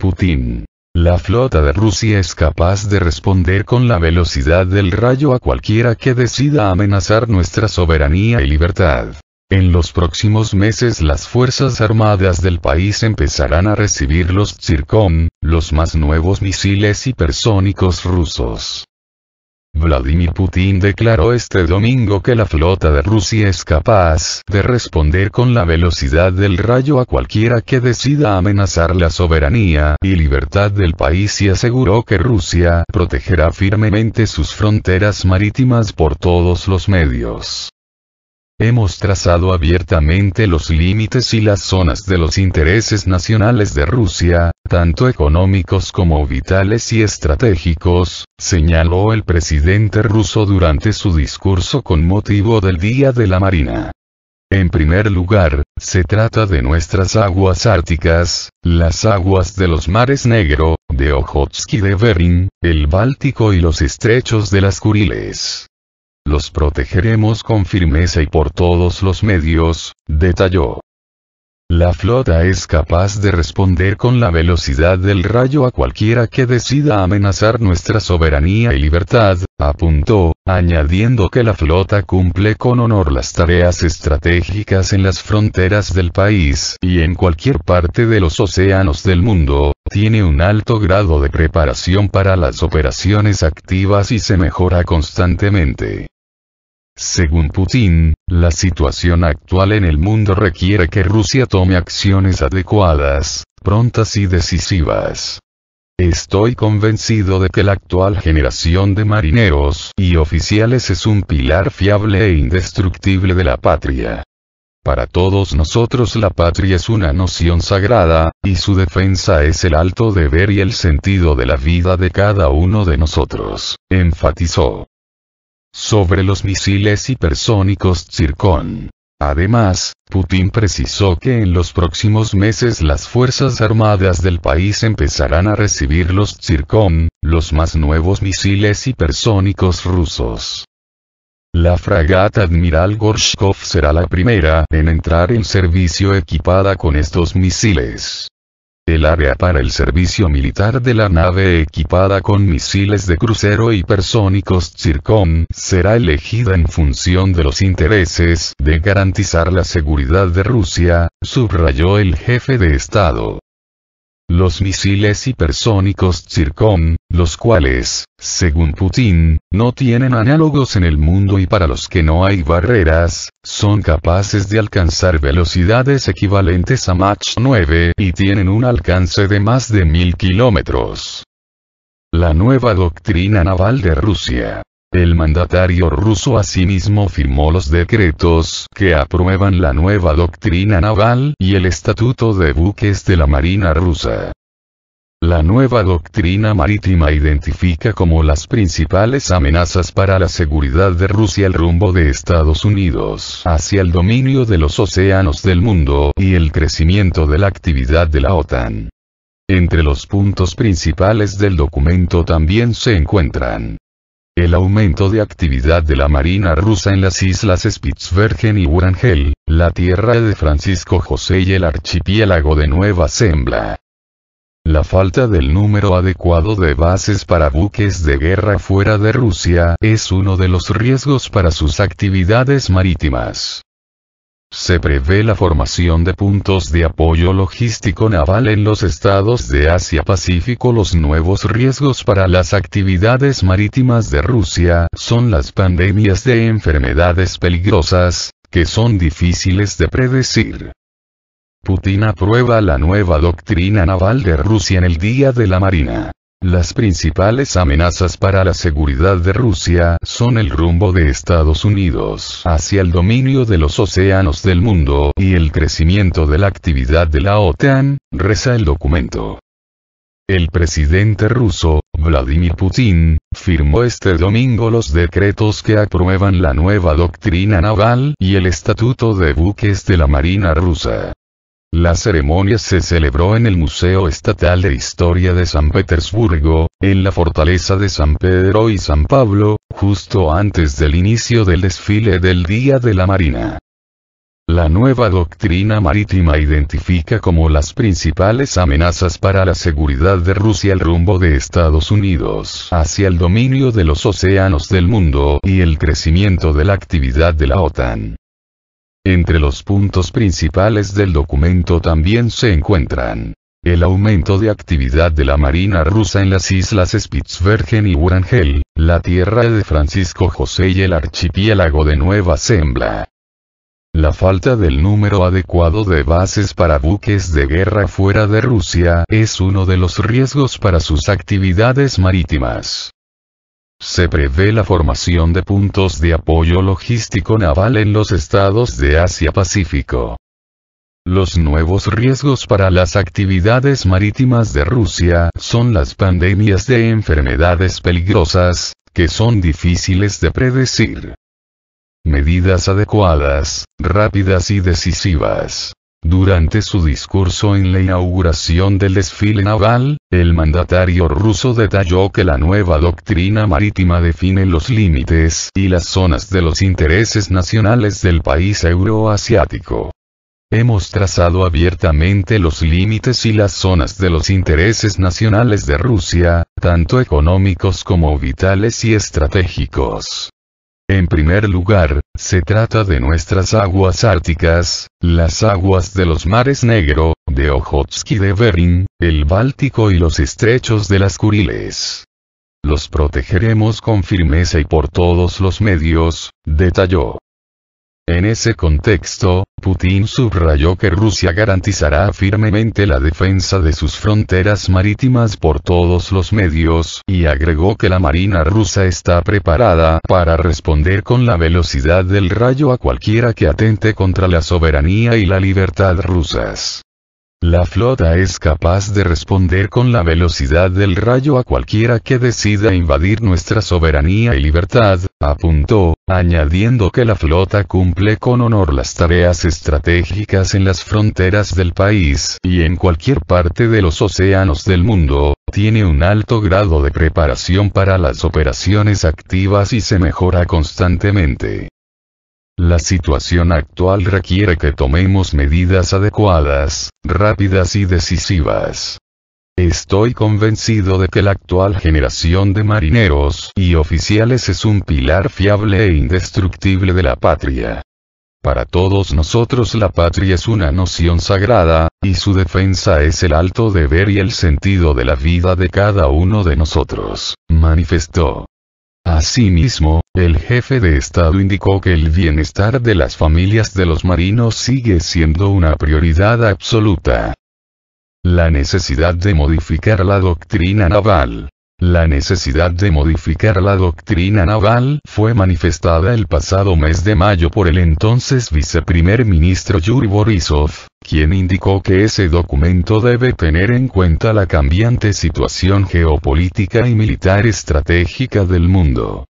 Putin. La flota de Rusia es capaz de responder con la velocidad del rayo a cualquiera que decida amenazar nuestra soberanía y libertad. En los próximos meses las Fuerzas Armadas del país empezarán a recibir los Tsirkon, los más nuevos misiles hipersónicos rusos. Vladimir Putin declaró este domingo que la flota de Rusia es capaz de responder con la velocidad del rayo a cualquiera que decida amenazar la soberanía y libertad del país y aseguró que Rusia protegerá firmemente sus fronteras marítimas por todos los medios. Hemos trazado abiertamente los límites y las zonas de los intereses nacionales de Rusia, tanto económicos como vitales y estratégicos, señaló el presidente ruso durante su discurso con motivo del Día de la Marina. En primer lugar, se trata de nuestras aguas árticas, las aguas de los mares Negro, de Ojotsky de Bering, el Báltico y los estrechos de las Kuriles los protegeremos con firmeza y por todos los medios, detalló. La flota es capaz de responder con la velocidad del rayo a cualquiera que decida amenazar nuestra soberanía y libertad, apuntó, añadiendo que la flota cumple con honor las tareas estratégicas en las fronteras del país y en cualquier parte de los océanos del mundo, tiene un alto grado de preparación para las operaciones activas y se mejora constantemente. Según Putin, la situación actual en el mundo requiere que Rusia tome acciones adecuadas, prontas y decisivas. Estoy convencido de que la actual generación de marineros y oficiales es un pilar fiable e indestructible de la patria. Para todos nosotros la patria es una noción sagrada, y su defensa es el alto deber y el sentido de la vida de cada uno de nosotros, enfatizó sobre los misiles hipersónicos Zircon. Además, Putin precisó que en los próximos meses las Fuerzas Armadas del país empezarán a recibir los Zircon, los más nuevos misiles hipersónicos rusos. La fragata Admiral Gorshkov será la primera en entrar en servicio equipada con estos misiles el área para el servicio militar de la nave equipada con misiles de crucero hipersónicos Zircon será elegida en función de los intereses de garantizar la seguridad de Rusia, subrayó el jefe de Estado los misiles hipersónicos Zircon, los cuales, según Putin, no tienen análogos en el mundo y para los que no hay barreras, son capaces de alcanzar velocidades equivalentes a Mach 9 y tienen un alcance de más de mil kilómetros. La nueva doctrina naval de Rusia el mandatario ruso asimismo firmó los decretos que aprueban la nueva doctrina naval y el estatuto de buques de la Marina rusa. La nueva doctrina marítima identifica como las principales amenazas para la seguridad de Rusia el rumbo de Estados Unidos hacia el dominio de los océanos del mundo y el crecimiento de la actividad de la OTAN. Entre los puntos principales del documento también se encuentran el aumento de actividad de la Marina rusa en las islas Spitzbergen y Urangel, la tierra de Francisco José y el archipiélago de Nueva Zembla. La falta del número adecuado de bases para buques de guerra fuera de Rusia es uno de los riesgos para sus actividades marítimas. Se prevé la formación de puntos de apoyo logístico naval en los estados de Asia-Pacífico. Los nuevos riesgos para las actividades marítimas de Rusia son las pandemias de enfermedades peligrosas, que son difíciles de predecir. Putin aprueba la nueva doctrina naval de Rusia en el Día de la Marina. Las principales amenazas para la seguridad de Rusia son el rumbo de Estados Unidos hacia el dominio de los océanos del mundo y el crecimiento de la actividad de la OTAN, reza el documento. El presidente ruso, Vladimir Putin, firmó este domingo los decretos que aprueban la nueva doctrina naval y el estatuto de buques de la Marina rusa. La ceremonia se celebró en el Museo Estatal de Historia de San Petersburgo, en la fortaleza de San Pedro y San Pablo, justo antes del inicio del desfile del Día de la Marina. La nueva doctrina marítima identifica como las principales amenazas para la seguridad de Rusia el rumbo de Estados Unidos hacia el dominio de los océanos del mundo y el crecimiento de la actividad de la OTAN. Entre los puntos principales del documento también se encuentran el aumento de actividad de la Marina rusa en las islas Spitzbergen y Urangel, la tierra de Francisco José y el archipiélago de Nueva Zembla. La falta del número adecuado de bases para buques de guerra fuera de Rusia es uno de los riesgos para sus actividades marítimas. Se prevé la formación de puntos de apoyo logístico naval en los estados de Asia-Pacífico. Los nuevos riesgos para las actividades marítimas de Rusia son las pandemias de enfermedades peligrosas, que son difíciles de predecir. Medidas adecuadas, rápidas y decisivas durante su discurso en la inauguración del desfile naval, el mandatario ruso detalló que la nueva doctrina marítima define los límites y las zonas de los intereses nacionales del país euroasiático. Hemos trazado abiertamente los límites y las zonas de los intereses nacionales de Rusia, tanto económicos como vitales y estratégicos. En primer lugar, se trata de nuestras aguas árticas, las aguas de los mares Negro, de Ojotsky de Bering, el Báltico y los estrechos de las Kuriles. Los protegeremos con firmeza y por todos los medios, detalló. En ese contexto, Putin subrayó que Rusia garantizará firmemente la defensa de sus fronteras marítimas por todos los medios, y agregó que la Marina rusa está preparada para responder con la velocidad del rayo a cualquiera que atente contra la soberanía y la libertad rusas. La flota es capaz de responder con la velocidad del rayo a cualquiera que decida invadir nuestra soberanía y libertad, apuntó, añadiendo que la flota cumple con honor las tareas estratégicas en las fronteras del país y en cualquier parte de los océanos del mundo, tiene un alto grado de preparación para las operaciones activas y se mejora constantemente. La situación actual requiere que tomemos medidas adecuadas, rápidas y decisivas. Estoy convencido de que la actual generación de marineros y oficiales es un pilar fiable e indestructible de la patria. Para todos nosotros la patria es una noción sagrada, y su defensa es el alto deber y el sentido de la vida de cada uno de nosotros, manifestó. Asimismo, el jefe de Estado indicó que el bienestar de las familias de los marinos sigue siendo una prioridad absoluta. La necesidad de modificar la doctrina naval la necesidad de modificar la doctrina naval fue manifestada el pasado mes de mayo por el entonces viceprimer ministro Yuri Borisov, quien indicó que ese documento debe tener en cuenta la cambiante situación geopolítica y militar estratégica del mundo.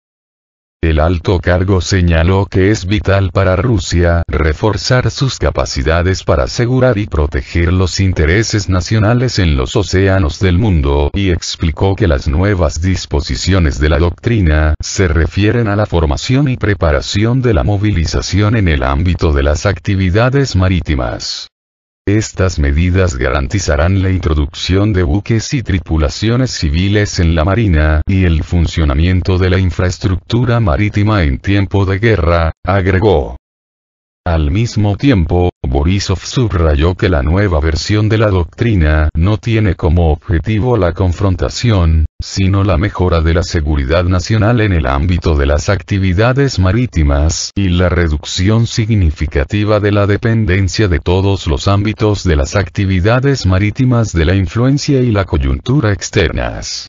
El alto cargo señaló que es vital para Rusia reforzar sus capacidades para asegurar y proteger los intereses nacionales en los océanos del mundo y explicó que las nuevas disposiciones de la doctrina se refieren a la formación y preparación de la movilización en el ámbito de las actividades marítimas. Estas medidas garantizarán la introducción de buques y tripulaciones civiles en la Marina y el funcionamiento de la infraestructura marítima en tiempo de guerra, agregó. Al mismo tiempo, Borisov subrayó que la nueva versión de la doctrina no tiene como objetivo la confrontación, sino la mejora de la seguridad nacional en el ámbito de las actividades marítimas y la reducción significativa de la dependencia de todos los ámbitos de las actividades marítimas de la influencia y la coyuntura externas.